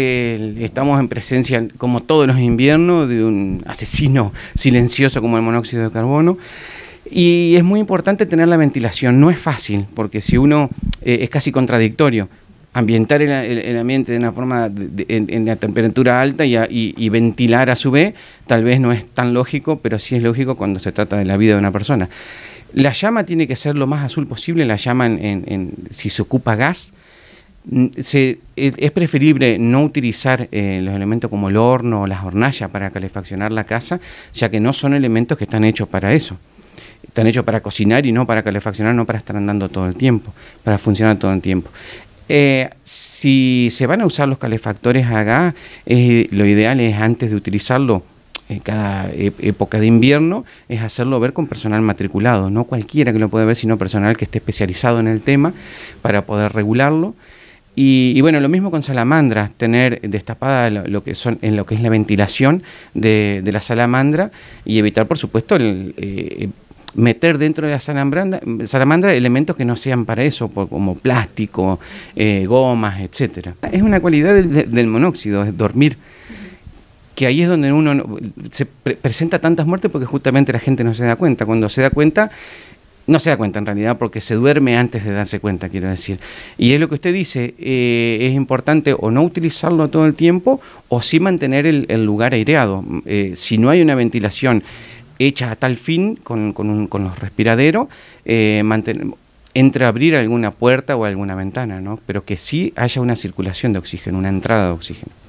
Estamos en presencia, como todos los inviernos, de un asesino silencioso como el monóxido de carbono. Y es muy importante tener la ventilación. No es fácil, porque si uno eh, es casi contradictorio. Ambientar el, ambiente de una forma en, la temperatura alta y, ventilar a su vez, tal vez no es tan lógico, pero sí es lógico cuando se trata de la vida de una persona. La llama tiene que ser lo más azul posible, la llama en, si se ocupa gas, Mm, e, es preferible no utilizar eh, los elementos como el horno o las hornallas para calefaccionar la casa, ya que no son elementos que están hechos para eso. Están hechos para cocinar y no para calefaccionar, no para estar andando todo el tiempo, para funcionar todo el tiempo. Eh, si se van a usar los calefactores acá, lo ideal es antes de utilizarlo en eh, cada época de invierno es hacerlo ver con personal matriculado, no cualquiera que lo pueda ver, sino personal que esté especializado en el tema para poder regularlo. Y, bueno, lo mismo con salamandra, tener destapada lo, que son, en lo que es la ventilación de, la salamandra y evitar, por supuesto, el, eh, meter dentro de la salamandra, salamandra, elementos que no sean para eso, como plástico, eh, gomas, etcétera Es una cualidad del, monóxido, es dormir que ahí es donde uno se presenta tantas muertes porque justamente la gente no se da cuenta. Cuando se da cuenta, no se da cuenta en realidad porque se duerme antes de darse cuenta, quiero decir. Y es lo que usted dice, eh, es importante o no utilizarlo todo el tiempo o sí mantener el, lugar aireado. Eh, si no hay una ventilación hecha a tal fin con, los respiraderos, eh, entre abrir alguna puerta o alguna ventana, ¿no? pero que sí haya una circulación de oxígeno, una entrada de oxígeno.